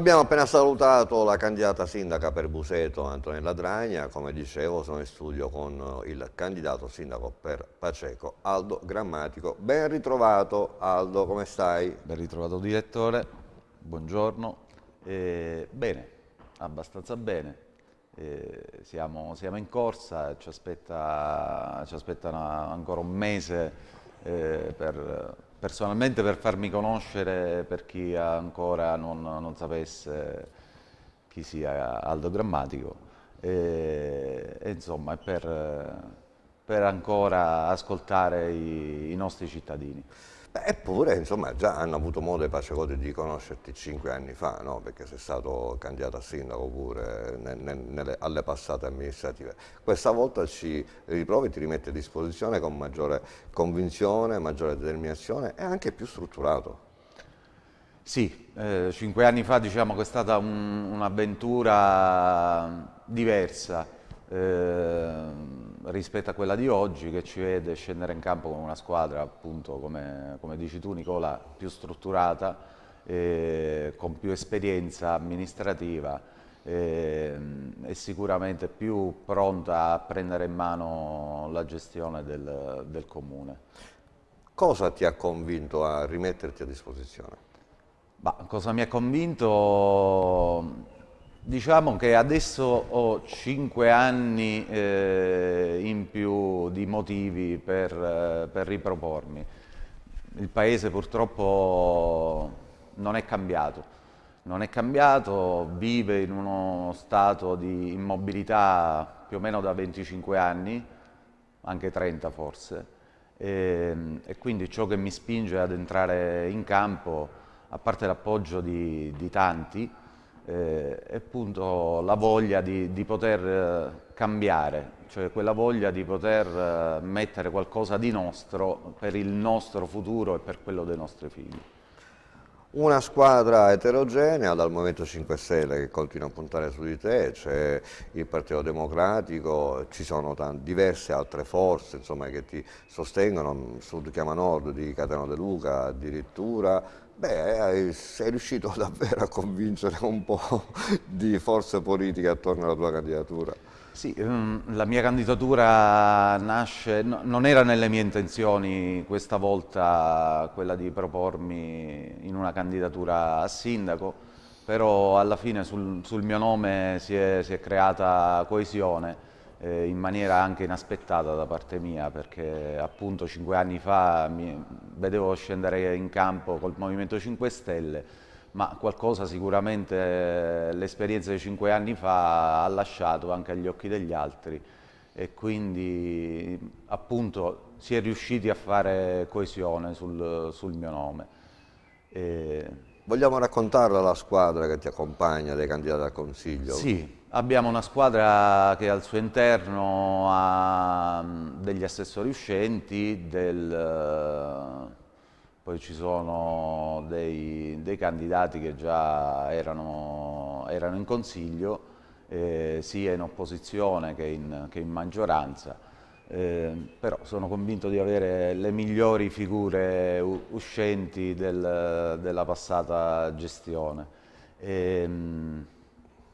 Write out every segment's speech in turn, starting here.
Abbiamo appena salutato la candidata sindaca per Buseto, Antonella Dragna, come dicevo sono in studio con eh, il candidato sindaco per Paceco, Aldo Grammatico. Ben ritrovato Aldo, come stai? Ben ritrovato direttore, buongiorno. Eh, bene, abbastanza bene. Eh, siamo, siamo, in corsa, ci aspetta, ci aspetta una, ancora un mese eh, per personalmente per farmi conoscere per chi ancora non, non sapesse chi sia Aldo Grammatico e, e insomma per, per ancora ascoltare i, i nostri cittadini. Eppure, insomma, già hanno avuto modo i Pacerotti di conoscerti cinque anni fa, no? perché sei stato candidato a sindaco pure ne, ne, nelle, alle passate amministrative. Questa volta ci riprovi e ti rimette a disposizione con maggiore convinzione, maggiore determinazione e anche più strutturato. Sì, eh, cinque anni fa diciamo che è stata un'avventura diversa. Eh, rispetto a quella di oggi che ci vede scendere in campo con una squadra appunto come, come dici tu Nicola più strutturata, eh, con più esperienza amministrativa eh, è sicuramente più pronta a prendere in mano la gestione del, del comune. Cosa ti ha convinto a rimetterti a disposizione? Bah, cosa mi ha convinto Diciamo che adesso ho 5 anni eh, in più di motivi per, eh, per, ripropormi. Il paese purtroppo non è cambiato, non è cambiato, vive in uno stato di immobilità più o meno da 25 anni, anche 30 forse, e, ehm, e quindi ciò che mi spinge ad entrare in campo, a parte l'appoggio di, di tanti, eh, è appunto la voglia di, di poter eh, cambiare, cioè quella voglia di poter eh, mettere qualcosa di nostro per il nostro futuro e per quello dei nostri figli. Una squadra eterogenea dal Movimento 5 Stelle che continua a puntare su di te, c'è il Partito Democratico, ci sono diverse altre forze insomma, che ti sostengono, Sud Chiama Nord di Catano De Luca addirittura, Beh, sei riuscito davvero a convincere un po' di forze politiche attorno alla tua candidatura. Sì, ehm, la mia candidatura nasce, no, non era nelle mie intenzioni questa volta quella di propormi in una candidatura a sindaco, però alla fine sul, sul mio nome si è, si è creata coesione eh, in maniera anche inaspettata da parte mia, perché appunto cinque anni fa mi vedevo scendere in campo col Movimento 5 Stelle ma qualcosa sicuramente eh, l'esperienza di cinque anni fa ha lasciato anche agli occhi degli altri e quindi appunto si è riusciti a fare coesione sul, sul mio nome. E... Vogliamo raccontarla la squadra che ti accompagna, dei candidati al Consiglio? Sì, abbiamo una squadra che al suo interno ha mm, degli assessori uscenti, del poi ci sono dei, dei candidati che già erano, erano in consiglio, eh, sia in opposizione che in, che in maggioranza, eh, però sono convinto di avere le migliori figure uscenti del, della passata gestione. E, ehm,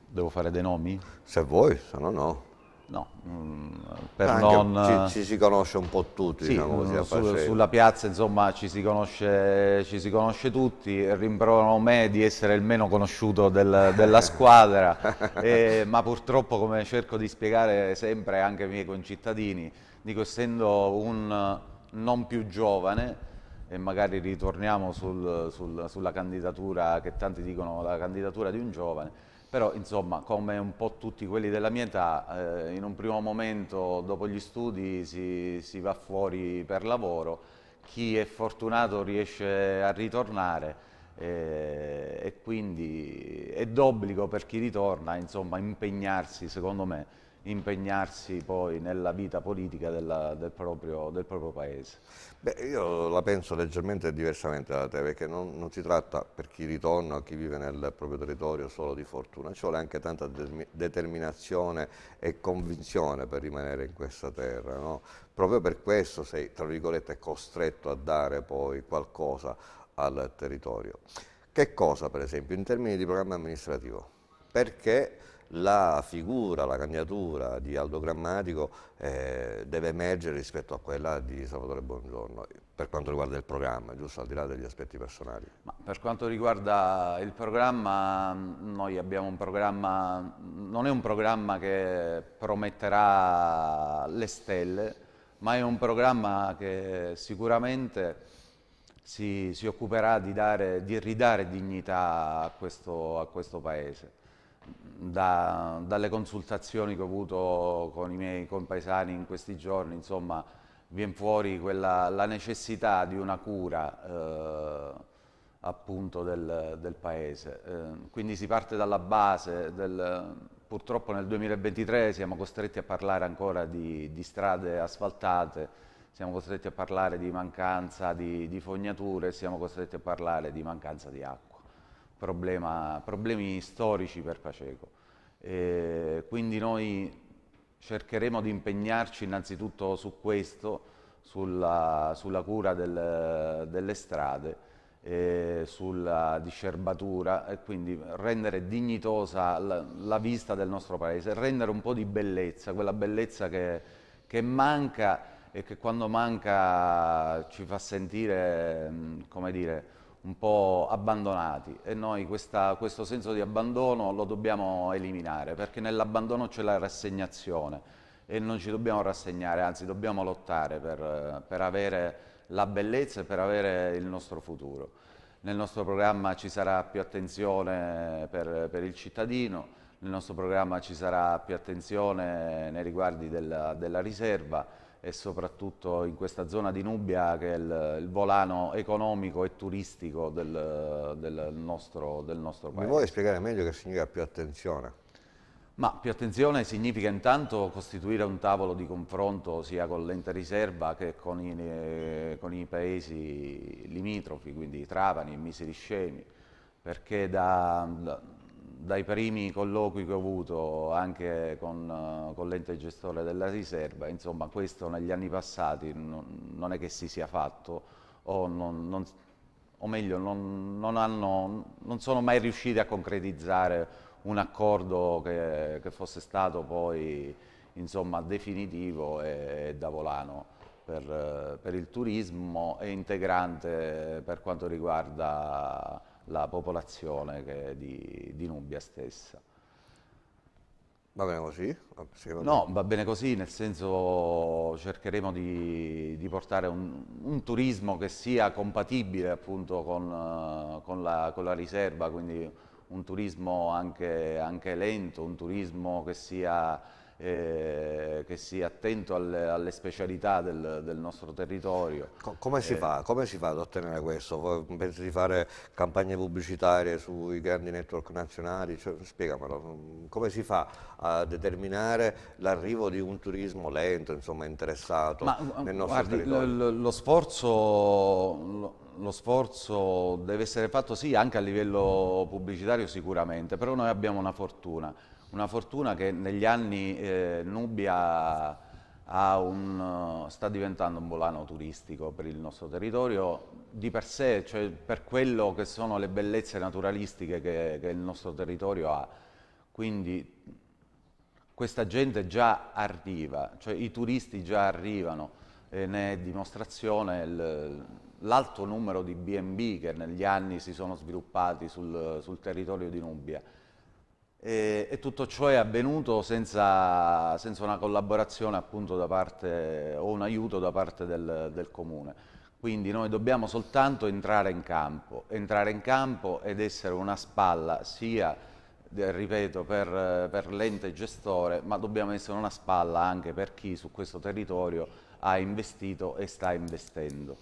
devo fare dei nomi? Se vuoi, se no no. No, mm, per ah, Anche non... Ci, ci, si conosce un po' tutti, sì, diciamo così, su, sulla piazza insomma ci si, conosce, ci si conosce tutti, rimproverano me di essere il meno conosciuto del, della squadra, e, ma purtroppo come cerco di spiegare sempre anche ai miei concittadini, dico essendo un non più giovane, e magari ritorniamo sul, sul, sulla candidatura che tanti dicono la candidatura di un giovane, però insomma come un po' tutti quelli della mia età eh, in un primo momento dopo gli studi si, si, va fuori per lavoro, chi è fortunato riesce a ritornare eh, e quindi è d'obbligo per chi ritorna insomma impegnarsi secondo me impegnarsi poi nella vita politica della, del, proprio, del, proprio, paese? Beh, io la penso leggermente diversamente da te, perché non, non si tratta per chi ritorna o chi vive nel proprio territorio solo di fortuna, ci vuole anche tanta determinazione e convinzione per rimanere in questa terra, no? proprio per questo sei, tra virgolette, costretto a dare poi qualcosa al territorio. Che cosa, per esempio, in termini di programma amministrativo? Perché la figura, la candidatura di Aldo Grammatico eh, deve emergere rispetto a quella di Salvatore Buongiorno per quanto riguarda il programma, giusto al di là degli aspetti personali. Ma per quanto riguarda il programma, noi abbiamo un programma, non è un programma che prometterà le stelle, ma è un programma che sicuramente si, si occuperà di, dare, di, ridare dignità a questo, a questo Paese da, dalle consultazioni che ho avuto con i miei compaesani in questi giorni, insomma, viene fuori quella, la necessità di una cura eh, appunto del, del paese. Eh, quindi si parte dalla base, del, purtroppo nel 2023 siamo costretti a parlare ancora di, di strade asfaltate, siamo costretti a parlare di mancanza di, di fognature, siamo costretti a parlare di mancanza di acqua problema, problemi storici per Paceco. E quindi noi cercheremo di impegnarci innanzitutto su questo, sulla, sulla cura del, delle strade, eh, sulla discerbatura e quindi rendere dignitosa la, la, vista del nostro paese, rendere un po' di bellezza, quella bellezza che, che manca e che quando manca ci fa sentire, come dire, un po' abbandonati e noi questa, questo senso di abbandono lo dobbiamo eliminare perché nell'abbandono c'è la rassegnazione e non ci dobbiamo rassegnare, anzi dobbiamo lottare per, per avere la bellezza e per avere il nostro futuro. Nel nostro programma ci sarà più attenzione per, per il cittadino, nel nostro programma ci sarà più attenzione nei riguardi della, della riserva e soprattutto in questa zona di Nubia che è il, il volano economico e turistico del, del, nostro, del nostro paese. Mi vuoi spiegare meglio che significa più attenzione? Ma più attenzione significa intanto costituire un tavolo di confronto sia con l'ente riserva che con i, con i, paesi limitrofi, quindi Trapani, Misiriscemi, perché da dai primi colloqui che ho avuto anche con, eh, con l'ente gestore della riserva, insomma questo negli anni passati non, non è che si sia fatto o, non, non, o meglio hanno, non, sono mai riusciti a concretizzare un accordo che, che fosse stato poi insomma, definitivo e, e da volano. Per, per, il turismo e integrante per quanto riguarda la popolazione di, di, Nubia stessa. Va bene così? Ah, sì, va bene. No, va bene così, nel senso cercheremo di, di portare un, un, turismo che sia compatibile appunto con, eh, con, la, con la, riserva, quindi un turismo anche, anche lento, un turismo che sia eh, che sia attento alle, alle specialità del, del, nostro territorio. Co come, si eh. come, si fa? ad ottenere questo? Pensi di fare campagne pubblicitarie sui grandi network nazionali? Cioè, spiegamelo, mm, come si fa a determinare l'arrivo di un turismo lento, insomma, interessato Ma, nel mm, nostro guardi, territorio? Lo, lo, sforzo, lo, lo sforzo deve essere fatto sì anche a livello pubblicitario sicuramente, però noi abbiamo una fortuna una fortuna che negli anni eh, Nubia un, eh, sta diventando un volano turistico per il nostro territorio, di per sé, cioè per quello che sono le bellezze naturalistiche che, che il nostro territorio ha. Quindi questa gente già arriva, cioè i turisti già arrivano, e ne è dimostrazione l'alto numero di B&B che negli anni si sono sviluppati sul, sul territorio di Nubia. E, e, tutto ciò è avvenuto senza, senza, una collaborazione appunto da parte o un aiuto da parte del, del, comune. Quindi noi dobbiamo soltanto entrare in campo, entrare in campo ed essere una spalla sia, ripeto, per, per l'ente gestore, ma dobbiamo essere una spalla anche per chi su questo territorio ha investito e sta investendo.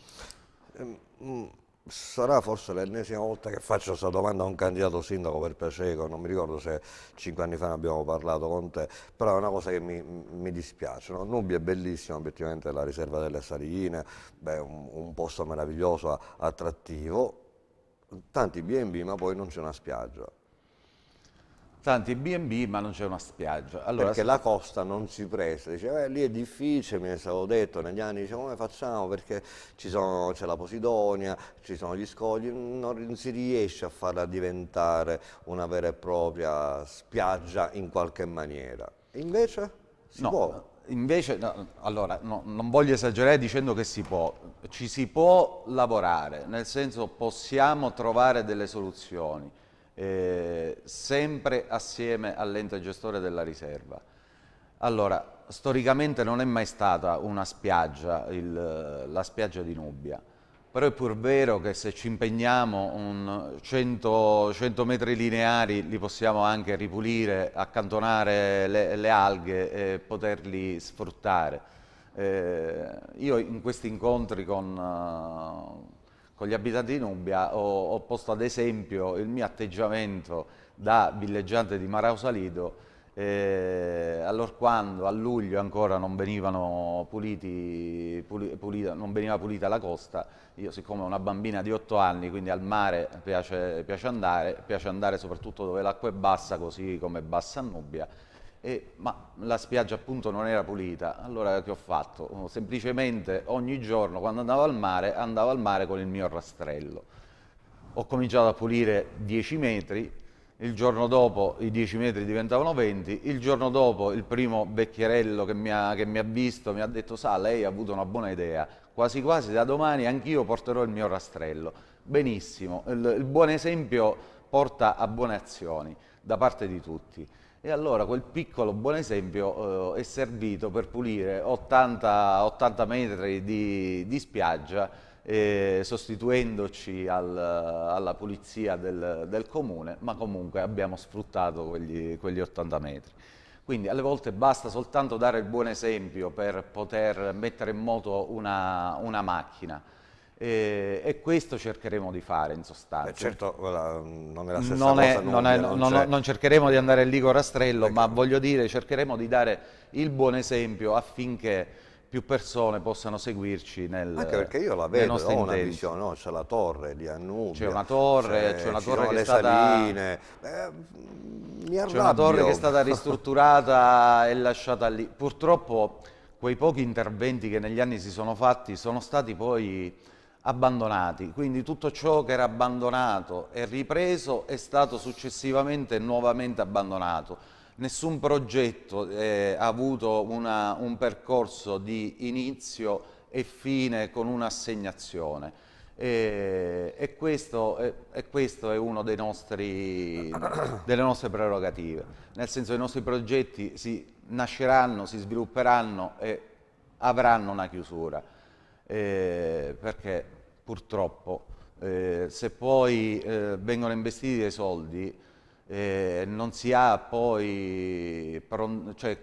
Um, mm Sarà forse l'ennesima volta che faccio questa domanda a un candidato sindaco per Paceco, non mi ricordo se cinque anni fa ne abbiamo parlato con te, però è una cosa che mi, mi dispiace. No? Nubbia è bellissima, obiettivamente la riserva delle Sarigine, beh, un, un, posto meraviglioso, attrattivo, tanti B&B ma poi non c'è una spiaggia tanti B&B ma non c'è una spiaggia. Allora, perché la costa non si presta, diceva eh, lì è difficile, mi avevo detto negli anni, dice, come facciamo perché c'è la Posidonia, ci sono gli scogli, non si riesce a farla diventare una vera e propria spiaggia in qualche maniera. Invece si no, può. Invece, no, allora, no, non voglio esagerare dicendo che si può, ci si può lavorare, nel senso possiamo trovare delle soluzioni eh, sempre assieme all'ente gestore della riserva. Allora, storicamente non è mai stata una spiaggia, il, la spiaggia di Nubia, però è pur vero che se ci impegniamo 100, 100, metri lineari li possiamo anche ripulire, accantonare le, le alghe e poterli sfruttare. Eh, io in questi incontri con, con gli abitanti di Nubia ho, ho posto ad esempio il mio atteggiamento da villeggiante di Marausalido eh, allora quando a luglio ancora non, puliti, puli, pulita, non veniva pulita la costa, io siccome ho una bambina di 8 anni, quindi al mare piace, piace andare, piace andare soprattutto dove l'acqua è bassa, così come è bassa a Nubbia, e, ma la spiaggia appunto non era pulita, allora che ho fatto? Oh, semplicemente ogni giorno quando andavo al mare, andavo al mare con il mio rastrello. Ho cominciato a pulire 10 metri, il giorno dopo i 10 metri diventavano 20, il giorno dopo il primo vecchierello che mi ha, che mi ha visto mi ha detto sa lei ha avuto una buona idea, quasi quasi da domani anch'io porterò il mio rastrello. Benissimo, il, il buon esempio porta a buone azioni da parte di tutti. E allora quel piccolo buon esempio eh, è servito per pulire 80, 80 metri di, di spiaggia eh, sostituendoci al, alla pulizia del, del, comune, ma comunque abbiamo sfruttato quegli, quegli 80 metri. Quindi alle volte basta soltanto dare il buon esempio per poter mettere in moto una, una macchina. E, e, questo cercheremo di fare in sostanza. Beh, certo, non è la stessa non cosa. È, non, è, non, non, non, cercheremo di andare lì con rastrello, ecco. ma voglio dire, cercheremo di dare il buon esempio affinché più persone possano seguirci nel Anche perché io la vedo, ho una visione, no? c'è la torre di Annunzio. C'è una torre, c'è, una torre che è stata... Eh, c'è una torre che è stata ristrutturata e lasciata lì. Purtroppo quei pochi interventi che negli anni si sono fatti sono stati poi abbandonati, quindi tutto ciò che era abbandonato e ripreso è stato successivamente nuovamente abbandonato. Nessun progetto eh, ha avuto una, un percorso di inizio e fine con un'assegnazione. E, e, questo, e, e, questo, è uno dei nostri, delle nostre prerogative, nel senso che i nostri progetti si nasceranno, si svilupperanno e avranno una chiusura eh, perché purtroppo eh, se poi eh, vengono investiti dei soldi eh, non si ha poi, cioè,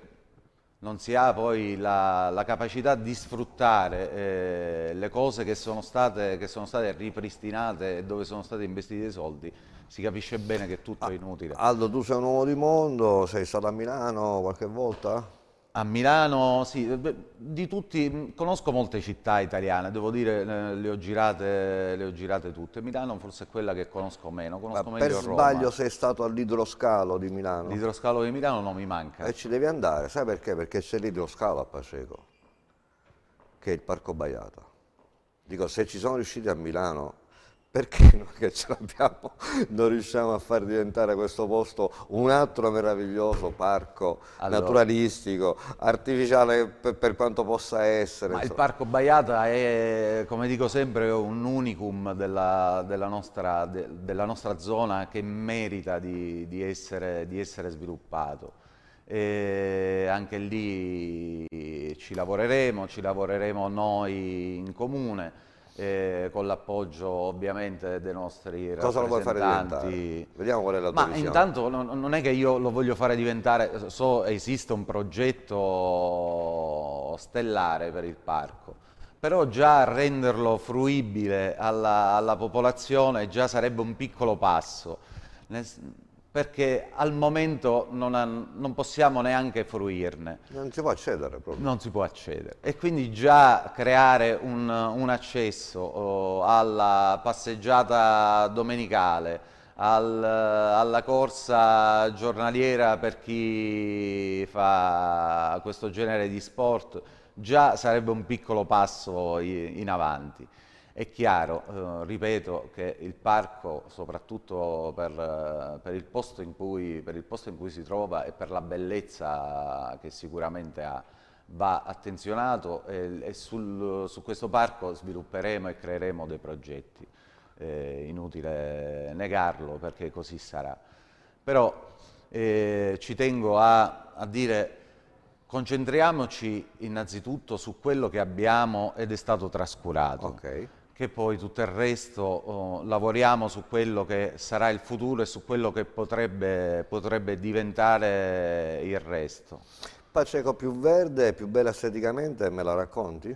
si ha poi la, la, capacità di sfruttare eh, le cose che sono, state, che sono state ripristinate e dove sono stati investiti dei soldi, si capisce bene che tutto ah, è inutile. Aldo, tu sei un uomo di mondo, sei stato a Milano qualche volta? A Milano, sì, eh, di tutti, mm, conosco molte città italiane, devo dire, eh, le ho girate, le ho girate tutte. Milano forse è quella che conosco meno, conosco Ma per sbaglio sei stato all'idroscalo di Milano? L'idroscalo di Milano non mi manca. E ci devi andare, sai perché? Perché c'è l'idroscalo a Paceco, che è il Parco Baiata. Dico, se ci sono riusciti a Milano, perché noi che ce l'abbiamo non riusciamo a far diventare questo posto un altro meraviglioso parco allora. naturalistico, artificiale per, per, quanto possa essere? il Parco Baiata è, come dico sempre, un unicum della, della, nostra, de, della nostra, zona che merita di, di, essere, di essere sviluppato. E anche lì ci lavoreremo, ci lavoreremo noi in comune eh, con l'appoggio ovviamente dei nostri Cosa rappresentanti. Vediamo qual è la Ma tua intanto non, non è che io lo voglio fare diventare, so esiste un progetto stellare per il parco, però già renderlo fruibile alla, alla popolazione già sarebbe un piccolo passo. Nel, perché al momento non, ha, non, possiamo neanche fruirne. Non si può accedere proprio. Non si può accedere. E quindi già creare un, un accesso oh, alla passeggiata domenicale, al, alla corsa giornaliera per chi fa questo genere di sport, già sarebbe un piccolo passo in avanti. È chiaro, eh, ripeto, che il parco, soprattutto per, eh, per, il cui, per, il posto in cui, si trova e per la bellezza che sicuramente ha, va attenzionato e, eh, e sul, su questo parco svilupperemo e creeremo dei progetti. Eh, inutile negarlo perché così sarà. Però eh, ci tengo a, a dire Concentriamoci innanzitutto su quello che abbiamo ed è stato trascurato. Okay che poi tutto il resto oh, lavoriamo su quello che sarà il futuro e su quello che potrebbe, potrebbe diventare il resto. Paceco più verde, più bella esteticamente, me la racconti?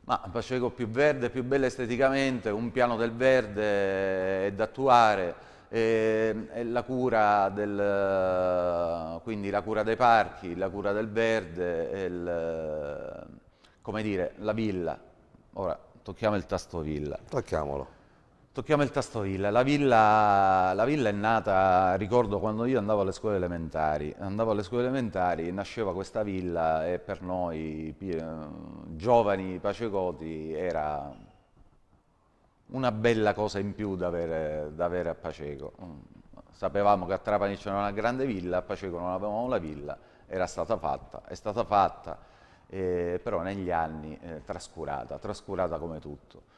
Ma Paceco più verde, più bella esteticamente, un piano del verde è da attuare, e, e la, cura del, la cura dei parchi, la cura del verde, il, come dire, la villa. Ora, tocchiamo il tasto villa. Tocchiamolo. Tocchiamo il tasto villa. La, villa. la villa, è nata, ricordo quando io andavo alle scuole elementari, andavo alle scuole elementari, nasceva questa villa e per noi eh, giovani pacecoti era una bella cosa in più da avere, da avere a Paceco. Sapevamo che a Trapani c'era una grande villa, a Paceco non avevamo la villa, era stata fatta, è stata fatta eh, però negli anni eh, trascurata, trascurata come tutto.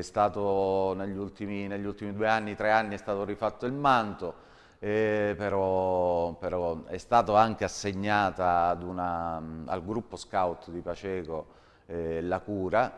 Stato, negli, ultimi, negli ultimi, due anni, tre anni è stato rifatto il manto, eh, però, però, è stato anche assegnata una, mm, al gruppo scout di Paceco eh, la cura,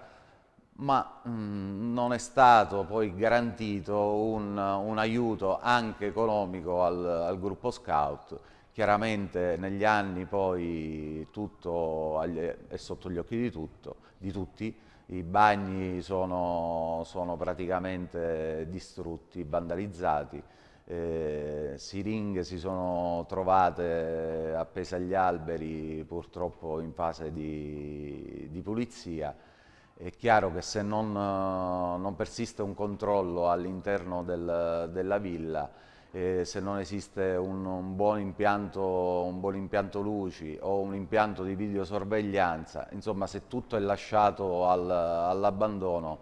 ma mh, mm, non è stato poi garantito un, un aiuto anche economico al, al gruppo scout Chiaramente negli anni poi tutto è sotto gli occhi di, tutto, di tutti, i bagni sono, sono praticamente distrutti, vandalizzati, eh, siringhe si sono trovate appese agli alberi purtroppo in fase di, di pulizia. È chiaro che se non, non persiste un controllo all'interno del, della villa eh, se non esiste un, un, buon impianto, un buon impianto luci o un impianto di videosorveglianza, insomma se tutto è lasciato al, all'abbandono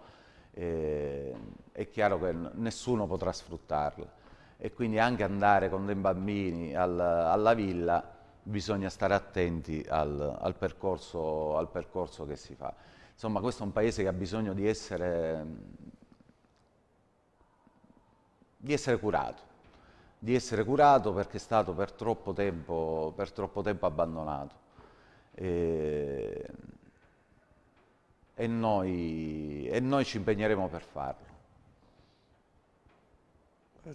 eh, è chiaro che nessuno potrà sfruttarlo e quindi anche andare con dei bambini al, alla villa bisogna stare attenti al, al, percorso, al, percorso, che si fa. Insomma, questo è un paese che ha bisogno di essere, di essere curato di essere curato perché è stato per troppo tempo, per troppo tempo abbandonato. E, e, noi, e, noi, ci impegneremo per farlo.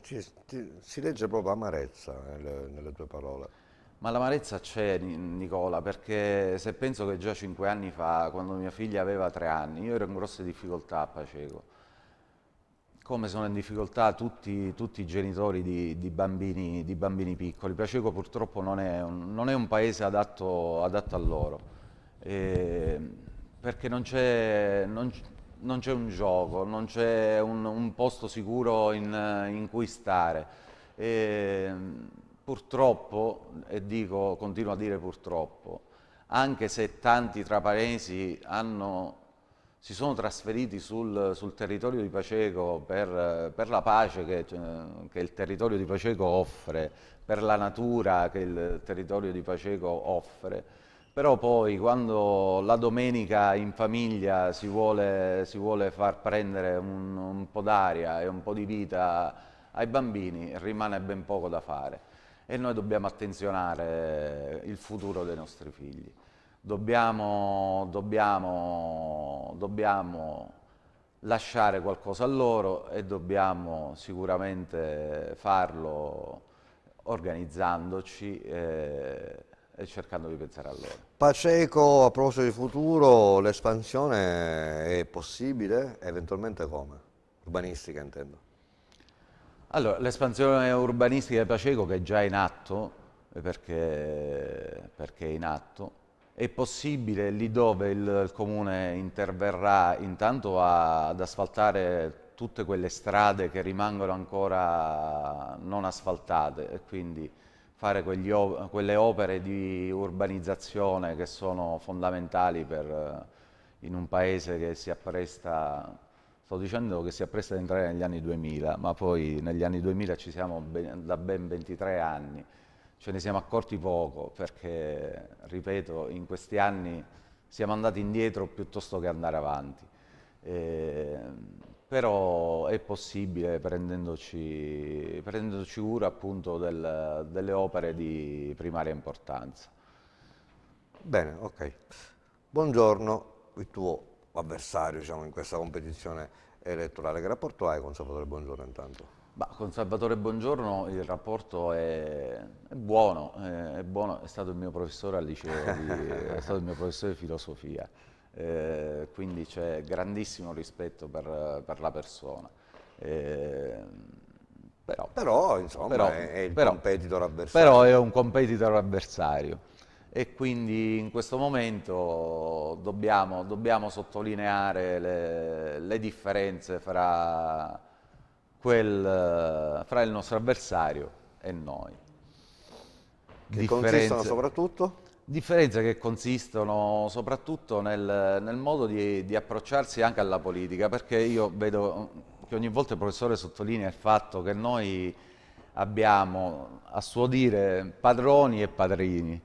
Ci, ti, si legge proprio amarezza nelle, nelle tue parole. Ma l'amarezza c'è, Nicola, perché se penso che già cinque anni fa, quando mia figlia aveva tre anni, io ero in grosse difficoltà a Paceco come sono in difficoltà tutti, tutti i genitori di, di, bambini, di, bambini, piccoli. Piaceco purtroppo non è un, non è un paese adatto, adatto, a loro, eh, perché non c'è, un gioco, non c'è un, un, posto sicuro in, in cui stare. Eh, purtroppo, e dico, continuo a dire purtroppo, anche se tanti trapanesi hanno si sono trasferiti sul, sul territorio di Paceco per, per la pace che, eh, che, il territorio di Paceco offre, per la natura che il territorio di Paceco offre, però poi quando la domenica in famiglia si vuole, si vuole far prendere un, un po' d'aria e un po' di vita ai bambini rimane ben poco da fare e noi dobbiamo attenzionare il futuro dei nostri figli dobbiamo, dobbiamo, dobbiamo lasciare qualcosa a loro e dobbiamo sicuramente farlo organizzandoci eh, e cercando di pensare a loro. Paceco, a proposito di futuro, l'espansione è possibile? Eventualmente come? Urbanistica intendo. Allora, l'espansione urbanistica di Paceco che è già in atto, perché, perché è in atto, è possibile lì dove il comune interverrà intanto a, ad asfaltare tutte quelle strade che rimangono ancora non asfaltate e quindi fare quegli, quelle opere di urbanizzazione che sono fondamentali per, eh, in un paese che si appresta, sto dicendo che si appresta ad entrare negli anni 2000, ma poi negli anni 2000 ci siamo ben, da ben 23 anni ce ne siamo accorti poco perché, ripeto, in questi anni siamo andati indietro piuttosto che andare avanti. Eh, però è possibile prendendoci, prendendoci cura appunto del, delle opere di primaria importanza. Bene, ok. Buongiorno, il tuo avversario diciamo, in questa competizione elettorale. Che rapporto hai con Salvatore Buongiorno intanto? Bah, con Salvatore Buongiorno il rapporto è, è, buono, è, è, buono, è stato il mio professore al liceo, di, è stato il mio professore di filosofia, eh, quindi c'è grandissimo rispetto per, per la persona. Eh, però, però, insomma, però, è, però, competitor avversario. Però è un competitor avversario e quindi in questo momento dobbiamo, dobbiamo sottolineare le, le differenze fra quel, eh, fra il nostro avversario e noi. Che differenze, consistono soprattutto? Differenze che consistono soprattutto nel, nel modo di, di, approcciarsi anche alla politica, perché io vedo che ogni volta il professore sottolinea il fatto che noi abbiamo, a suo dire, padroni e padrini.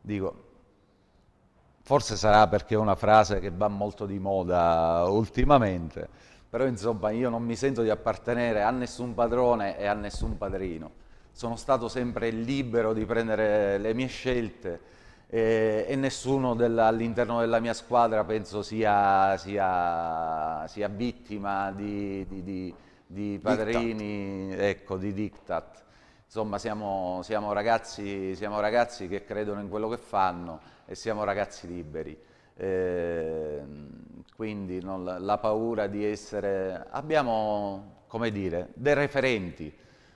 Dico, forse sarà perché è una frase che va molto di moda ultimamente, però insomma io non mi sento di appartenere a nessun padrone e a nessun padrino. Sono stato sempre libero di prendere le mie scelte e, e nessuno della, all'interno della mia squadra penso sia, sia, sia vittima di, di, di, di padrini, diktat. ecco, di diktat insomma siamo, siamo, ragazzi, siamo, ragazzi, che credono in quello che fanno e siamo ragazzi liberi. Eh, quindi non, la paura di essere... Abbiamo, come dire, dei referenti,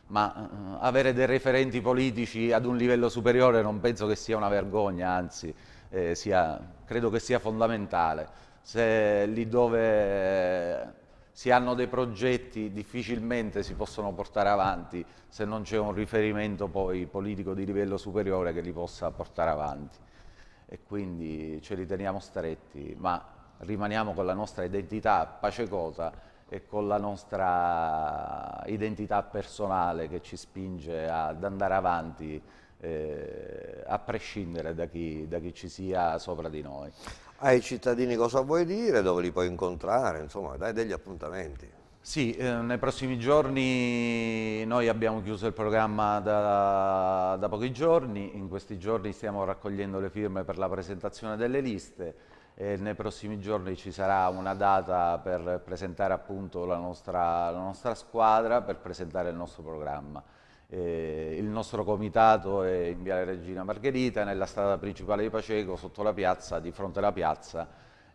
ma uh, avere dei referenti politici ad un livello superiore non penso che sia una vergogna, anzi eh, sia, credo che sia fondamentale. Se lì dove si hanno dei progetti difficilmente si possono portare avanti se non c'è un riferimento poi politico di livello superiore che li possa portare avanti. E quindi ce li teniamo stretti, ma rimaniamo con la nostra identità pacecosa e con la nostra identità personale che ci spinge ad andare avanti eh, a prescindere da chi, da chi ci sia sopra di noi. Ai cittadini cosa vuoi dire, dove li puoi incontrare, insomma dai degli appuntamenti. Sì, eh, nei prossimi giorni noi abbiamo chiuso il programma da, da, pochi giorni, in questi giorni stiamo raccogliendo le firme per la presentazione delle liste, e nei prossimi giorni ci sarà una data per presentare appunto la nostra, la nostra squadra, per presentare il nostro programma. Eh, il nostro comitato è in Viale Regina Margherita, nella strada principale di Paceco, sotto la piazza, di fronte alla piazza,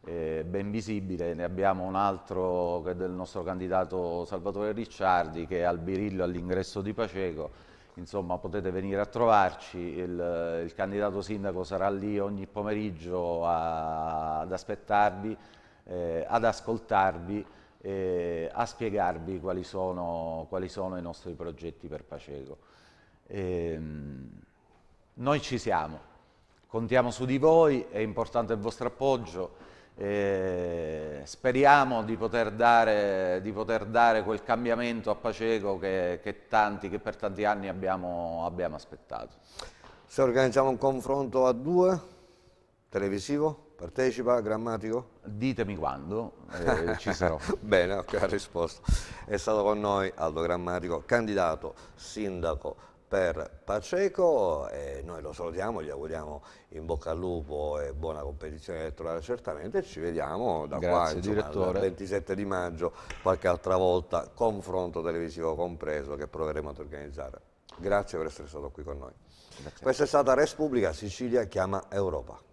eh, ben visibile. Ne abbiamo un altro che è del nostro candidato Salvatore Ricciardi, che è al Birillo all'ingresso di Paceco, insomma potete venire a trovarci, il, il candidato sindaco sarà lì ogni pomeriggio a, ad aspettarvi, eh, ad ascoltarvi e a spiegarvi quali sono, quali sono i nostri progetti per Paceco. E, ehm, noi ci siamo, contiamo su di voi, è importante il vostro appoggio. Eh, speriamo di poter, dare, di poter, dare, quel cambiamento a Paceco che, che, tanti, che per tanti anni abbiamo, abbiamo, aspettato. Se organizziamo un confronto a due, televisivo, partecipa, grammatico? Ditemi quando, eh, ci sarò. Bene, ok, ha risposto. È stato con noi Aldo Grammatico, candidato sindaco per Paceco e noi lo salutiamo, gli auguriamo in bocca al lupo e buona competizione elettorale certamente ci vediamo da Grazie, qua insomma, dal 27 di maggio qualche altra volta confronto televisivo compreso che proveremo ad organizzare. Grazie per essere stato qui con noi. Grazie. Questa è stata Res Pubblica Sicilia chiama Europa.